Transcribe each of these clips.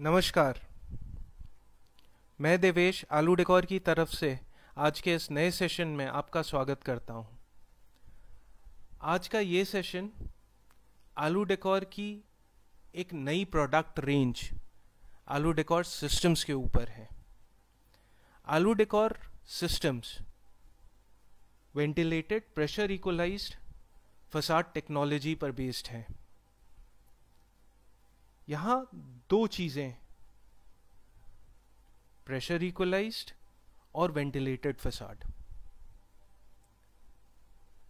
नमस्कार मैं देवेश आलू डेकोर की तरफ से आज के इस नए सेशन में आपका स्वागत करता हूं। आज का ये सेशन आलू डेकोर की एक नई product range Aludecor systems के ऊपर है Aludecor systems ventilated pressure equalized facade technology पर बेस्ड हैं यहां दो चीजें प्रेशर इक्वलाइज्ड और वेंटिलेटेड फसाड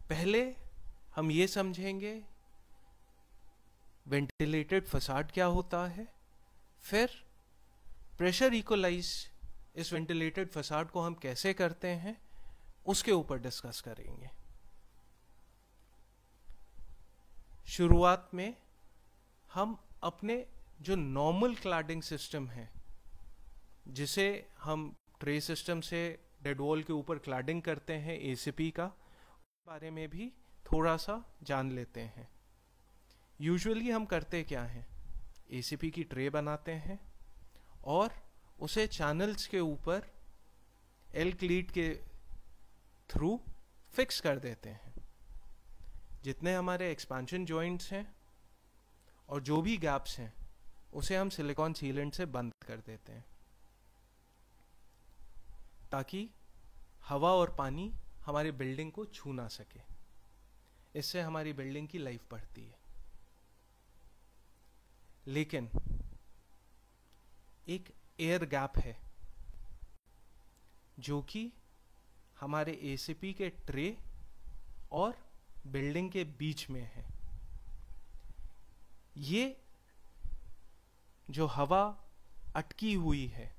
पहले हम ये समझेंगे वेंटिलेटेड फसाड क्या होता है फिर प्रेशर इक्वलाइज इस वेंटिलेटेड फसाड को हम कैसे करते हैं उसके ऊपर डिस्कस करेंगे शुरुआत में हम अपने जो नॉर्मल क्लाडिंग सिस्टम है जिसे हम ट्रे सिस्टम से डेड वॉल के ऊपर क्लाडिंग करते हैं ए का बारे में भी थोड़ा सा जान लेते हैं यूजुअली हम करते क्या हैं ए की ट्रे बनाते हैं और उसे चैनल्स के ऊपर एल क्लीट के थ्रू फिक्स कर देते हैं जितने हमारे एक्सपांशन जॉइंट्स हैं और जो भी गैप्स हैं उसे हम सिलिकॉन सीलेंट से बंद कर देते हैं ताकि हवा और पानी हमारी बिल्डिंग को छू ना सके इससे हमारी बिल्डिंग की लाइफ बढ़ती है लेकिन एक एयर गैप है जो कि हमारे एसीपी के ट्रे और बिल्डिंग के बीच में है ये जो हवा अटकी हुई है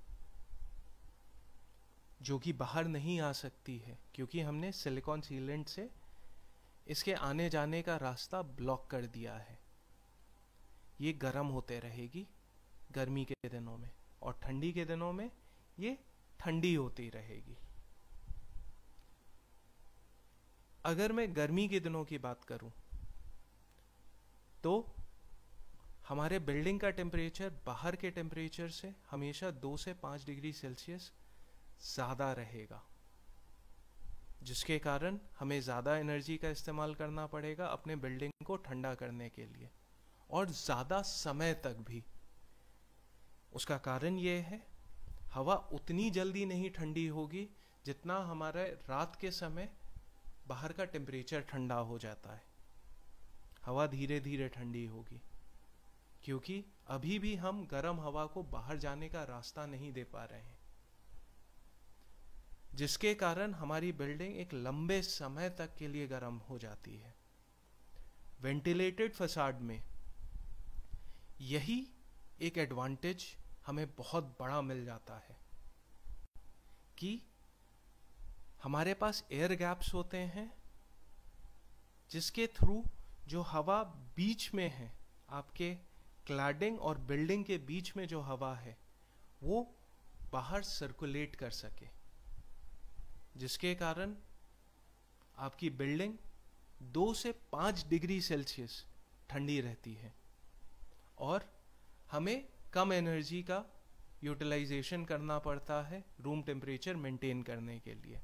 जो कि बाहर नहीं आ सकती है क्योंकि हमने सिलिकॉन सीलेंट से इसके आने जाने का रास्ता ब्लॉक कर दिया है ये गर्म होते रहेगी गर्मी के दिनों में और ठंडी के दिनों में ये ठंडी होती रहेगी अगर मैं गर्मी के दिनों की बात करूं तो हमारे बिल्डिंग का टेम्परेचर बाहर के टेम्परेचर से हमेशा दो से पाँच डिग्री सेल्सियस ज़्यादा रहेगा जिसके कारण हमें ज़्यादा एनर्जी का इस्तेमाल करना पड़ेगा अपने बिल्डिंग को ठंडा करने के लिए और ज़्यादा समय तक भी उसका कारण ये है हवा उतनी जल्दी नहीं ठंडी होगी जितना हमारे रात के समय बाहर का टेम्परेचर ठंडा हो जाता है हवा धीरे धीरे ठंडी होगी क्योंकि अभी भी हम गर्म हवा को बाहर जाने का रास्ता नहीं दे पा रहे हैं जिसके कारण हमारी बिल्डिंग एक लंबे समय तक के लिए गर्म हो जाती है वेंटिलेटेड फसाड में यही एक एडवांटेज हमें बहुत बड़ा मिल जाता है कि हमारे पास एयर गैप्स होते हैं जिसके थ्रू जो हवा बीच में है आपके क्लैडिंग और बिल्डिंग के बीच में जो हवा है वो बाहर सर्कुलेट कर सके जिसके कारण आपकी बिल्डिंग दो से पाँच डिग्री सेल्सियस ठंडी रहती है और हमें कम एनर्जी का यूटिलाइजेशन करना पड़ता है रूम टेम्परेचर मेंटेन करने के लिए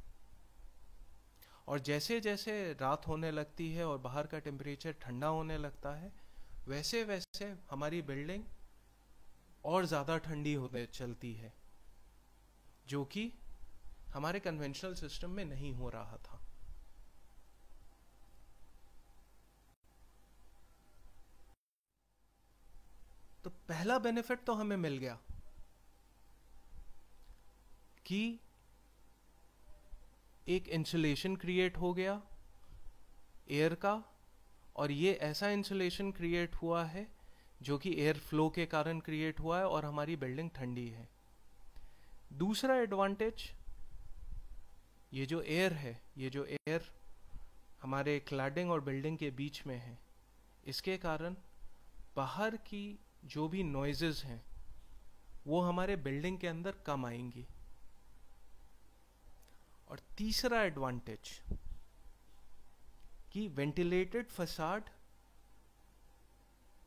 और जैसे जैसे रात होने लगती है और बाहर का टेम्परेचर ठंडा होने लगता है वैसे वैसे हमारी बिल्डिंग और ज़्यादा ठंडी होते चलती है जो कि हमारे कन्वेंशनल सिस्टम में नहीं हो रहा था तो पहला बेनिफिट तो हमें मिल गया कि एक इंसुलेशन क्रिएट हो गया एयर का और ये ऐसा इंसुलेशन क्रिएट हुआ है जो कि एयर फ्लो के कारण क्रिएट हुआ है और हमारी बिल्डिंग ठंडी है दूसरा एडवांटेज ये जो एयर है ये जो एयर हमारे क्लाडिंग और बिल्डिंग के बीच में है इसके कारण बाहर की जो भी नॉइजेज हैं वो हमारे बिल्डिंग के अंदर कम आएंगी और तीसरा एडवांटेज कि वेंटिलेटेड फसाड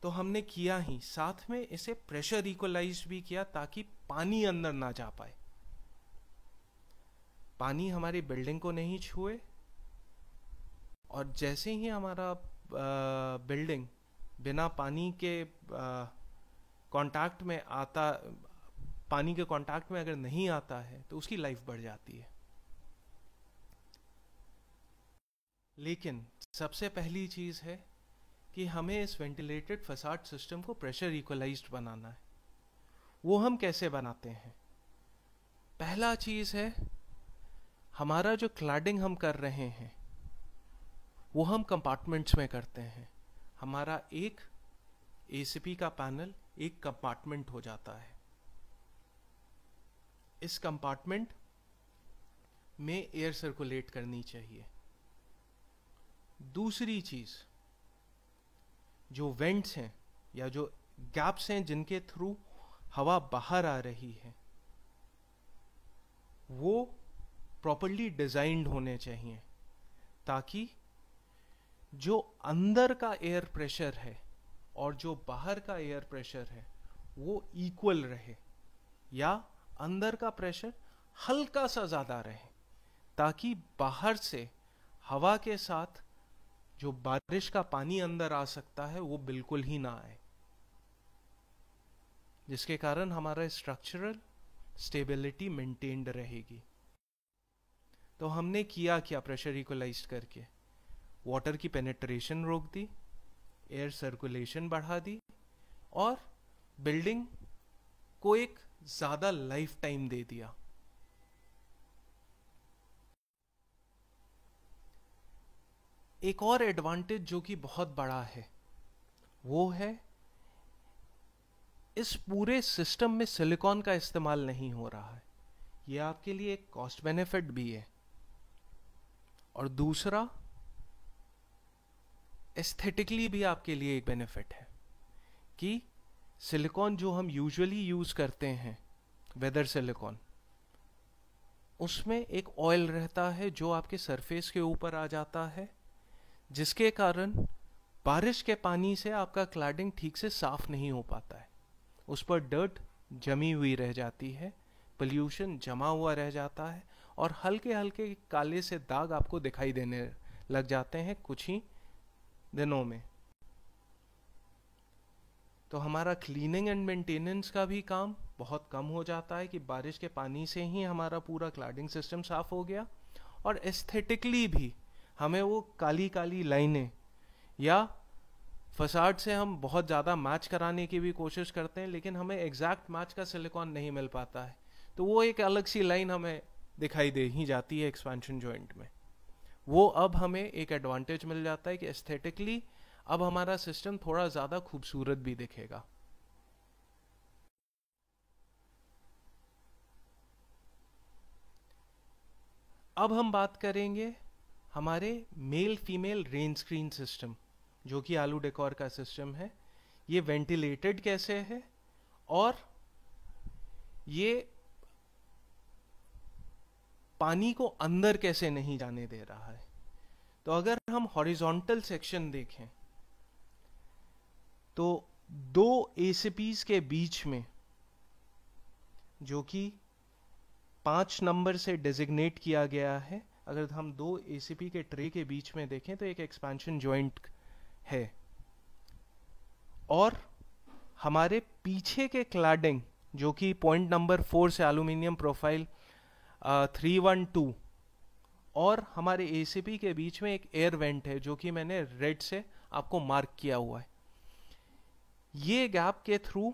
तो हमने किया ही साथ में इसे प्रेशर इक्वलाइज भी किया ताकि पानी अंदर ना जा पाए पानी हमारी बिल्डिंग को नहीं छुए और जैसे ही हमारा बिल्डिंग बिना पानी के कांटेक्ट में आता पानी के कांटेक्ट में अगर नहीं आता है तो उसकी लाइफ बढ़ जाती है लेकिन सबसे पहली चीज़ है कि हमें इस वेंटिलेटेड फसाड सिस्टम को प्रेशर इक्वलाइज बनाना है वो हम कैसे बनाते हैं पहला चीज़ है हमारा जो क्लाडिंग हम कर रहे हैं वो हम कंपार्टमेंट्स में करते हैं हमारा एक ए का पैनल एक कंपार्टमेंट हो जाता है इस कंपार्टमेंट में एयर सर्कुलेट करनी चाहिए दूसरी चीज जो वेंट्स हैं या जो गैप्स हैं जिनके थ्रू हवा बाहर आ रही है वो प्रॉपरली डिजाइंड होने चाहिए ताकि जो अंदर का एयर प्रेशर है और जो बाहर का एयर प्रेशर है वो इक्वल रहे या अंदर का प्रेशर हल्का सा ज़्यादा रहे ताकि बाहर से हवा के साथ जो बारिश का पानी अंदर आ सकता है वो बिल्कुल ही ना आए जिसके कारण हमारा स्ट्रक्चरल स्टेबिलिटी मेंटेन्ड रहेगी तो हमने किया क्या प्रेशर इक्वलाइज करके वाटर की पेनेट्रेशन रोक दी एयर सर्कुलेशन बढ़ा दी और बिल्डिंग को एक ज़्यादा लाइफ टाइम दे दिया एक और एडवांटेज जो कि बहुत बड़ा है वो है इस पूरे सिस्टम में सिलिकॉन का इस्तेमाल नहीं हो रहा है ये आपके लिए एक कॉस्ट बेनिफिट भी है और दूसरा एस्थेटिकली भी आपके लिए एक बेनिफिट है कि सिलिकॉन जो हम यूजुअली यूज़ करते हैं वेदर सिलिकॉन उसमें एक ऑयल रहता है जो आपके सरफेस के ऊपर आ जाता है जिसके कारण बारिश के पानी से आपका क्लैडिंग ठीक से साफ नहीं हो पाता है उस पर डर्ट जमी हुई रह जाती है पल्यूशन जमा हुआ रह जाता है और हल्के हल्के काले से दाग आपको दिखाई देने लग जाते हैं कुछ ही दिनों में तो हमारा क्लीनिंग एंड मेंटेनेंस का भी काम बहुत कम हो जाता है कि बारिश के पानी से ही हमारा पूरा क्लाडिंग सिस्टम साफ हो गया और एस्थेटिकली भी हमें वो काली काली लाइनें या फसाड से हम बहुत ज़्यादा मैच कराने की भी कोशिश करते हैं लेकिन हमें एग्जैक्ट मैच का सिलिकॉन नहीं मिल पाता है तो वो एक अलग सी लाइन हमें दिखाई दे ही जाती है एक्सपेंशन जॉइंट में वो अब हमें एक एडवांटेज मिल जाता है कि एस्थेटिकली अब हमारा सिस्टम थोड़ा ज़्यादा खूबसूरत भी दिखेगा अब हम बात करेंगे हमारे male female rain screen system जो कि आलू डेकोर का सिस्टम है ये वेंटिलेटेड कैसे है और ये पानी को अंदर कैसे नहीं जाने दे रहा है तो अगर हम हॉरिजॉन्टल सेक्शन देखें तो दो एसीपीज के बीच में जो कि पांच नंबर से डेजिग्नेट किया गया है अगर हम दो ए के ट्रे के बीच में देखें तो एक एक्सपेंशन ज्वाइंट है और हमारे पीछे के क्लाडिंग जो कि पॉइंट नंबर फोर से aluminium profile three one two और हमारे ए के बीच में एक एयर वेंट है जो कि मैंने रेड से आपको मार्क किया हुआ है ये गैप के थ्रू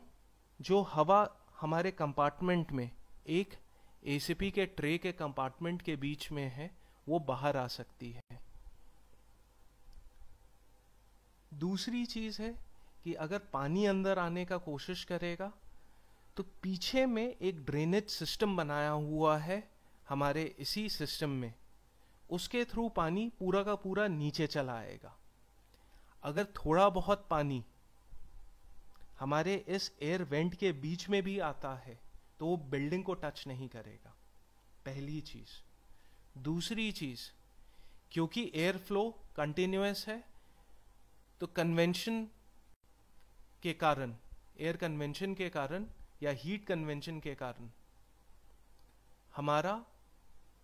जो हवा हमारे कंपार्टमेंट में एक एसीपी के ट्रे के कंपार्टमेंट के बीच में है वो बाहर आ सकती है दूसरी चीज़ है कि अगर पानी अंदर आने का कोशिश करेगा तो पीछे में एक ड्रेनेज सिस्टम बनाया हुआ है हमारे इसी सिस्टम में उसके थ्रू पानी पूरा का पूरा नीचे चला आएगा अगर थोड़ा बहुत पानी हमारे इस एयर वेंट के बीच में भी आता है तो वो बिल्डिंग को टच नहीं करेगा पहली चीज दूसरी चीज क्योंकि एयर फ्लो कंटिन्यूस है तो कन्वेंशन के कारण एयर कन्वेंशन के कारण या हीट कन्वेंशन के कारण हमारा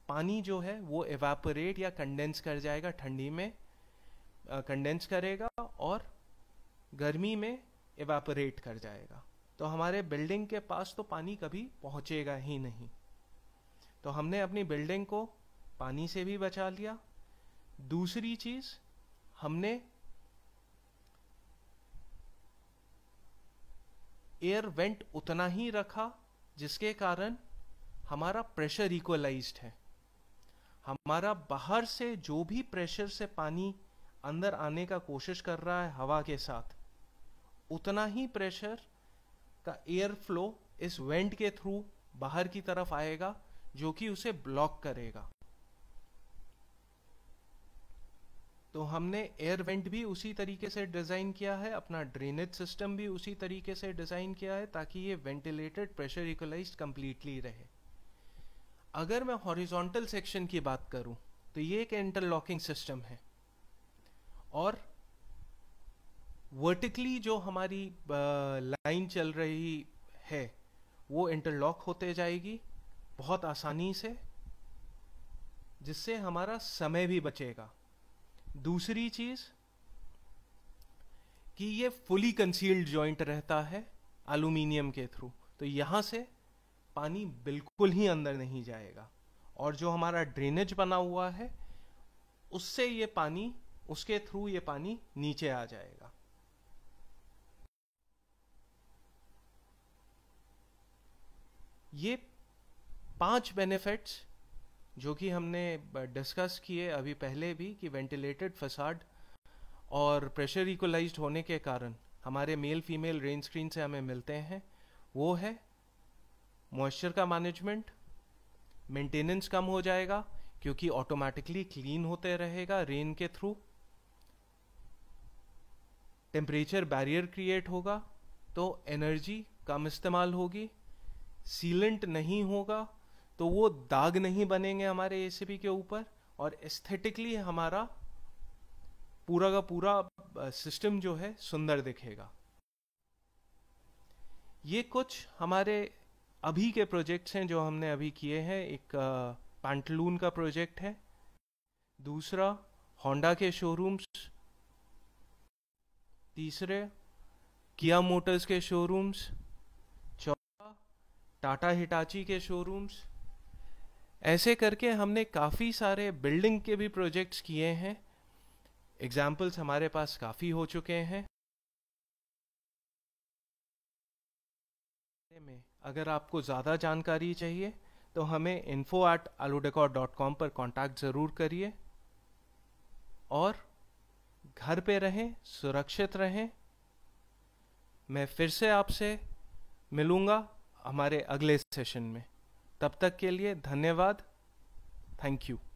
पानी जो है वो एवेपोरेट या कंडेंस कर जाएगा ठंडी में कंडेंस करेगा और गर्मी में एवेपोरेट कर जाएगा तो हमारे बिल्डिंग के पास तो पानी कभी पहुंचेगा ही नहीं तो हमने अपनी बिल्डिंग को पानी से भी बचा लिया दूसरी चीज हमने एयर वेंट उतना ही रखा जिसके कारण हमारा प्रेशर इक्वलाइज्ड है हमारा बाहर से जो भी प्रेशर से पानी अंदर आने का कोशिश कर रहा है हवा के साथ उतना ही प्रेशर का एयर फ्लो इस वेंट के थ्रू बाहर की तरफ आएगा जो कि उसे ब्लॉक करेगा तो हमने एयर वेंट भी उसी तरीके से डिज़ाइन किया है अपना ड्रेनेज सिस्टम भी उसी तरीके से डिज़ाइन किया है ताकि ये वेंटिलेटेड प्रेशर इक्वलाइज कंप्लीटली रहे अगर मैं हॉरिजॉन्टल सेक्शन की बात करूं तो ये एक इंटरलॉकिंग सिस्टम है और वर्टिकली जो हमारी लाइन चल रही है वो इंटरलॉक होते जाएगी बहुत आसानी से जिससे हमारा समय भी बचेगा दूसरी चीज़ कि ये फुली कंसील्ड जॉइंट रहता है एलुमिनियम के थ्रू तो यहाँ से पानी बिल्कुल ही अंदर नहीं जाएगा और जो हमारा ड्रेनेज बना हुआ है उससे ये पानी उसके थ्रू ये पानी नीचे आ जाएगा ये पांच बेनिफिट्स जो कि हमने डिस्कस किए अभी पहले भी कि वेंटिलेटेड फसाड और प्रेशर इक्वलाइज्ड होने के कारण हमारे मेल फीमेल रेन स्क्रीन से हमें मिलते हैं वो है मॉइस्चर का मैनेजमेंट मेंटेनेंस कम हो जाएगा क्योंकि ऑटोमेटिकली क्लीन होते रहेगा रेन के थ्रू टेम्परेचर बैरियर क्रिएट होगा तो एनर्जी कम इस्तेमाल होगी सीलेंट नहीं होगा तो वो दाग नहीं बनेंगे हमारे ए के ऊपर और एस्थेटिकली हमारा पूरा का पूरा सिस्टम जो है सुंदर दिखेगा ये कुछ हमारे अभी के प्रोजेक्ट्स हैं जो हमने अभी किए हैं एक पैंटलून का प्रोजेक्ट है दूसरा होंडा के शोरूम्स तीसरे किया मोटर्स के शोरूम्स टाटा हिटाची के शोरूम्स ऐसे करके हमने काफ़ी सारे बिल्डिंग के भी प्रोजेक्ट्स किए हैं एग्जाम्पल्स हमारे पास काफ़ी हो चुके हैं में अगर आपको ज़्यादा जानकारी चाहिए तो हमें info at Aludecor dot com पर कॉन्टैक्ट ज़रूर करिए और घर पे रहें सुरक्षित रहें मैं फिर से आपसे मिलूँगा हमारे अगले सेशन में तब तक के लिए धन्यवाद थैंक यू